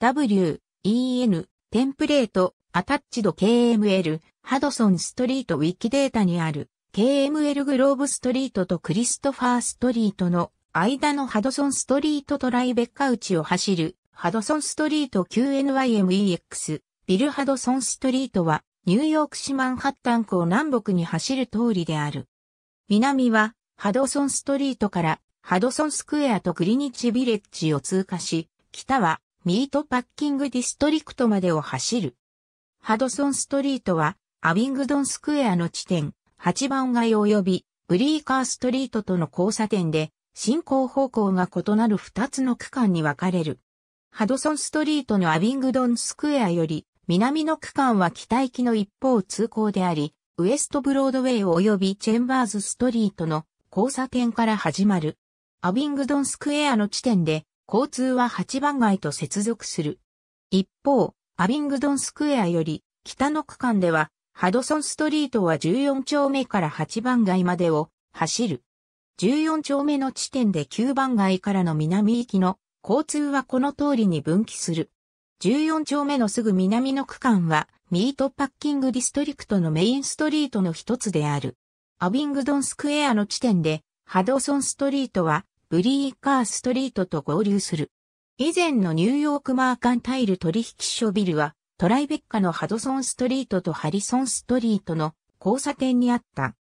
W、EN、テンプレート、アタッチド KML、ハドソンストリートウィキデータにある KML グローブストリートとクリストファーストリートの間のハドソンストリートトライベッカ内を走るハドソンストリート QNYMEX ビルハドソンストリートはニューヨーク市マンハッタン港南北に走る通りである。南はハドソンストリートからハドソンスクエアとグリニッチビレッジを通過し、北はミートパッキングディストリクトまでを走る。ハドソンストリートは、アビングドンスクエアの地点、8番街及び、ブリーカーストリートとの交差点で、進行方向が異なる2つの区間に分かれる。ハドソンストリートのアビングドンスクエアより、南の区間は北行きの一方通行であり、ウエストブロードウェイ及びチェンバーズストリートの交差点から始まる。アビングドンスクエアの地点で交通は8番街と接続する。一方、アビングドンスクエアより北の区間では、ハドソンストリートは14丁目から8番街までを走る。14丁目の地点で9番街からの南行きの交通はこの通りに分岐する。14丁目のすぐ南の区間はミートパッキングディストリクトのメインストリートの一つである。アビングドンスクエアの地点でハドソンストリートはブリーカーストリートと合流する。以前のニューヨークマーカンタイル取引所ビルは、トライベッカのハドソンストリートとハリソンストリートの交差点にあった。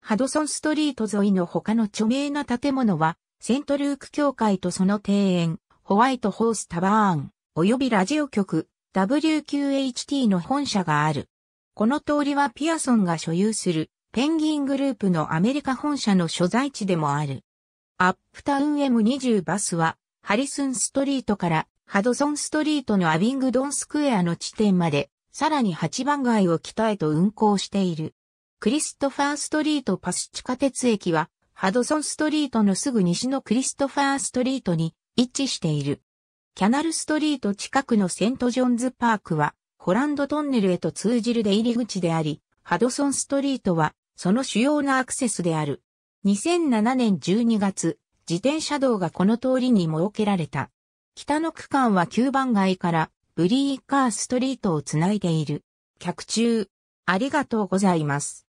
ハドソンストリート沿いの他の著名な建物は、セントルーク教会とその庭園、ホワイトホースタバーン、及びラジオ局、WQHT の本社がある。この通りはピアソンが所有するペンギングループのアメリカ本社の所在地でもある。アップタウン M20 バスは、ハリスンストリートからハドソンストリートのアビングドンスクエアの地点まで、さらに8番街を北へと運行している。クリストファーストリートパス地下鉄駅は、ハドソンストリートのすぐ西のクリストファーストリートに位置している。キャナルストリート近くのセントジョンズパークは、ホランドトンネルへと通じる出入り口であり、ハドソンストリートは、その主要なアクセスである。2007年12月、自転車道がこの通りに設けられた。北の区間は9番街からブリーカーストリートをつないでいる。客中、ありがとうございます。